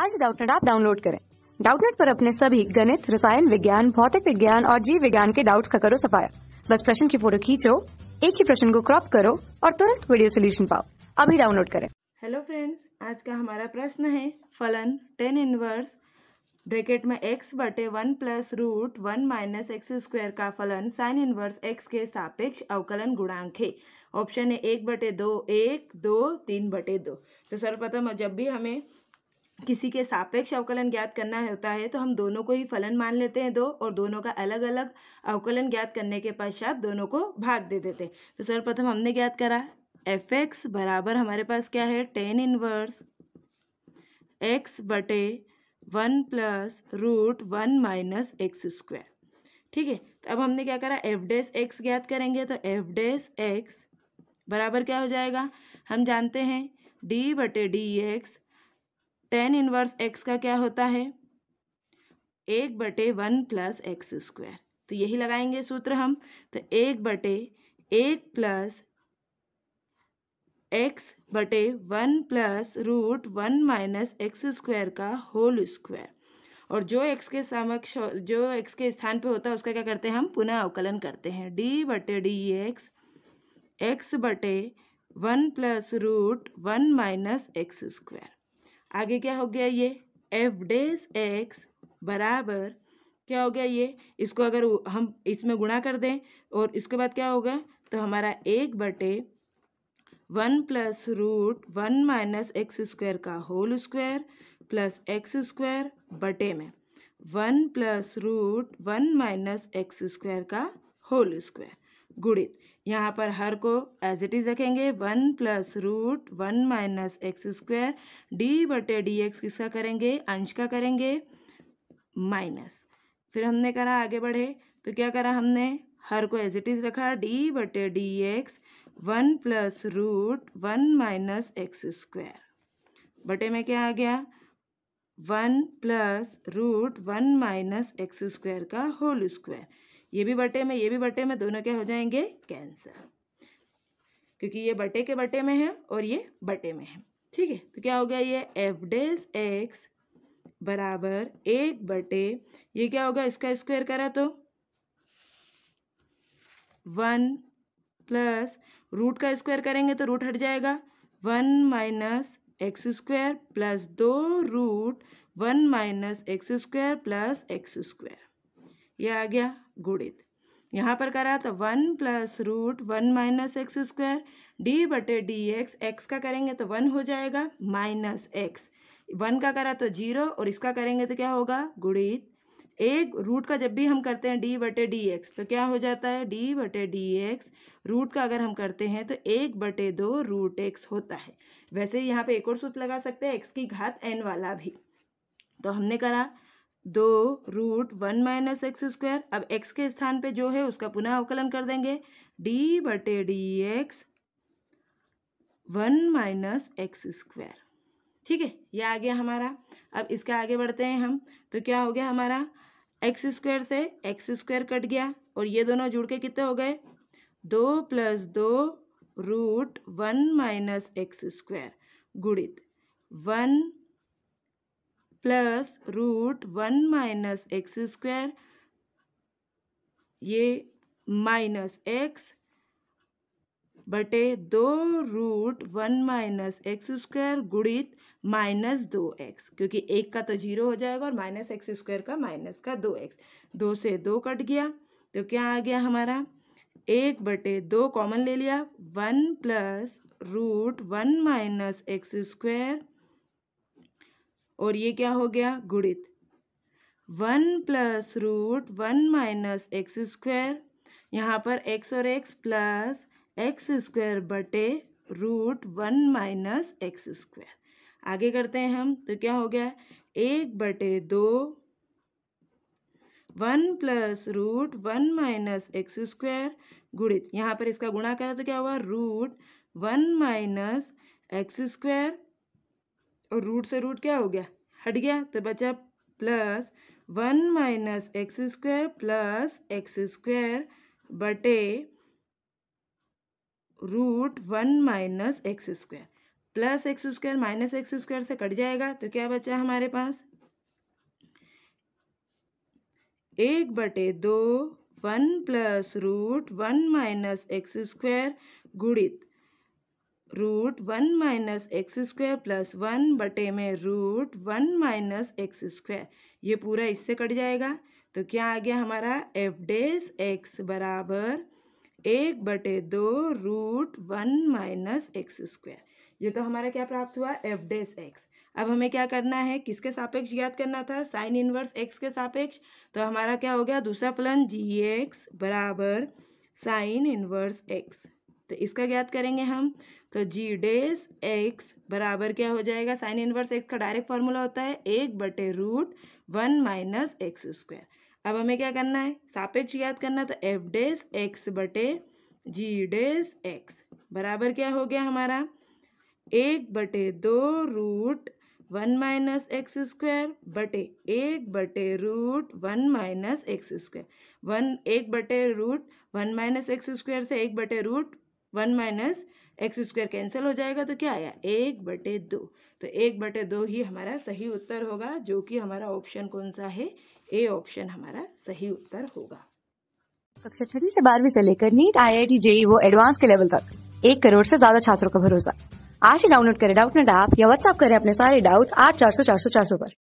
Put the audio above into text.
आज डाउटनेट आप डाउनलोड करें डाउटनेट पर अपने सभी गणित रसायन विज्ञान भौतिक विज्ञान और जीव विज्ञान के डाउट्स का करो सफाया बस प्रश्न की फोटो खींचो एक ही प्रश्न को क्रॉप करो और तुरंत वीडियो सोल्यूशन पाओ अभी डाउनलोड करें हेलो फ्रेंड्स आज का हमारा प्रश्न है फलन टेन इनवर्स ब्रैकेट में एक्स बटे one plus root one minus x square का फलन साइन इनवर्स एक्स के सापेक्ष अवकलन गुणांक है ऑप्शन है एक बटे दो एक दो तीन बटे दो तो सर्वप्रथम जब भी हमें किसी के सापेक्ष अवकलन ज्ञात करना होता है तो हम दोनों को ही फलन मान लेते हैं दो और दोनों का अलग अलग अवकलन ज्ञात करने के पश्चात दोनों को भाग दे देते हैं तो सर्वप्रथम हमने ज्ञात करा एफ एक्स बराबर हमारे पास क्या है टेन इनवर्स एक्स बटे one plus root one minus x square ठीक है तो अब हमने क्या करा एफ डेस एक्स ज्ञात करेंगे तो एफ डेस एक्स बराबर क्या हो जाएगा हम जानते हैं डी बटे d x tan inverse x का क्या होता है एक बटे वन प्लस एक्स स्क्वायर तो यही लगाएंगे सूत्र हम तो एक बटे एक प्लस एक्स बटे one plus root one minus x square का होल स्क्वायर और जो एक्स के समक्ष जो एक्स के स्थान पे होता है उसका क्या करते हैं हम पुनः अवकलन करते हैं डी बटे डी एक्स एक्स बटे one plus root one minus x square आगे क्या हो गया ये एफ डेस एक्स बराबर क्या हो गया ये इसको अगर हम इसमें गुणा कर दें और इसके बाद क्या होगा तो हमारा एक बटे one plus root one minus x square का whole square plus x square बटे में one plus root one minus x square का होल स्क्वायर गुणित यहाँ पर हर को एज इट इज़ रखेंगे one plus root one minus x square d बटे डी एक्स किसका करेंगे अंश का करेंगे माइनस फिर हमने करा आगे बढ़े तो क्या करा हमने हर को एज इट इज़ रखा डी बटे d x one plus root one minus x square बटे में क्या आ गया one plus root one minus x square का होल स्क्वायर ये भी बटे में ये भी बटे में दोनों क्या हो जाएंगे कैंसर क्योंकि ये बटे के बटे में है और ये बटे में है ठीक है तो क्या हो गया ये एफ डेज एक्स बराबर एक बटे ये क्या होगा इसका स्क्वायर करा तो वन प्लस रूट का स्क्वायर करेंगे तो रूट हट जाएगा one minus x square plus दो root one minus x square plus x square ये आ गया गुणित यहाँ पर करा तो one plus root one minus x square d बटे डी एक्स एक्स का करेंगे तो वन हो जाएगा माइनस एक्स वन का करा तो जीरो और इसका करेंगे तो क्या होगा गुणित एक रूट का जब भी हम करते हैं डी बटे डी एक्स तो क्या हो जाता है डी बटे डी एक्स रूट का अगर हम करते हैं तो एक बटे दो रूट एक्स होता है वैसे ही यहाँ पे एक और सूत्र लगा सकते हैं एक्स की घात एन वाला भी तो हमने करा दो root one minus x square अब एक्स के स्थान पे जो है उसका पुनः अवकलन कर देंगे डी बटे d x one minus x square ठीक है ये आ गया हमारा अब इसका आगे बढ़ते हैं हम तो क्या हो गया हमारा एक्स स्क्वायर से एक्स स्क्वायर कट गया और ये दोनों जुड़ के कितने हो गए दो प्लस दो root one minus x square गुणित one plus root one minus x square ये माइनस एक्स बटे दो root one minus x square गुणित माइनस दो एक्स क्योंकि एक का तो जीरो हो जाएगा और माइनस एक्स स्क्वायर का माइनस का दो एक्स दो से दो कट गया तो क्या आ गया हमारा एक बटे दो कॉमन ले लिया one plus root one minus x square और ये क्या हो गया गुणित one plus root one minus x square यहाँ पर एक्स और एक्स प्लस एक्स स्क्वायर बटे root one minus x square आगे करते हैं हम तो क्या हो गया एक बटे दो one plus root one minus x square गुणित यहाँ पर इसका गुणा करा तो क्या हुआ root one minus x square और रूट से रूट क्या हो गया हट गया तो बचा plus one minus x square plus x square बटे root one minus x square plus x square minus x square से कट जाएगा तो क्या बचा हमारे पास एक बटे दो one plus root one minus x square गुणित root one minus x square plus one बटे में root one minus x square ये पूरा इससे कट जाएगा तो क्या आ गया हमारा एफ डेस एक्स बराबर एक बटे दो root one minus x square ये तो हमारा क्या प्राप्त हुआ एफ डेस एक्स अब हमें क्या करना है किसके सापेक्ष ज्ञात करना था साइन इनवर्स एक्स के सापेक्ष तो हमारा क्या हो गया दूसरा फलन जी एक्स बराबर साइन इनवर्स एक्स तो इसका ज्ञात करेंगे हम तो जी डेस एक्स बराबर क्या हो जाएगा साइन इनवर्स एक्स का डायरेक्ट फॉर्मूला होता है एक बटे root one minus x square अब हमें क्या करना है सापेक्ष याद करना तो एफ डेस एक्स बटे जी डेस एक्स बराबर क्या हो गया हमारा एक बटे दो root one minus x square बटे एक बटे root one minus x square one एक बटे root one minus x square से एक बटे root one minus x square cancel हो जाएगा तो क्या आया एक बटे दो तो एक बटे दो ही हमारा सही उत्तर होगा जो कि हमारा ऑप्शन कौन सा है ए ऑप्शन हमारा सही उत्तर होगा कक्षा छठी से बारहवीं से लेकर NEET I I T JEE वो एडवांस के लेवल तक एक करोड़ से ज्यादा छात्रों का भरोसा आज ही डाउनलोड करें डाउट नेट ऐप या व्हाट्सअप करें अपने सारे डाउट्स आठ चार सौ चार सौ चार सौ पर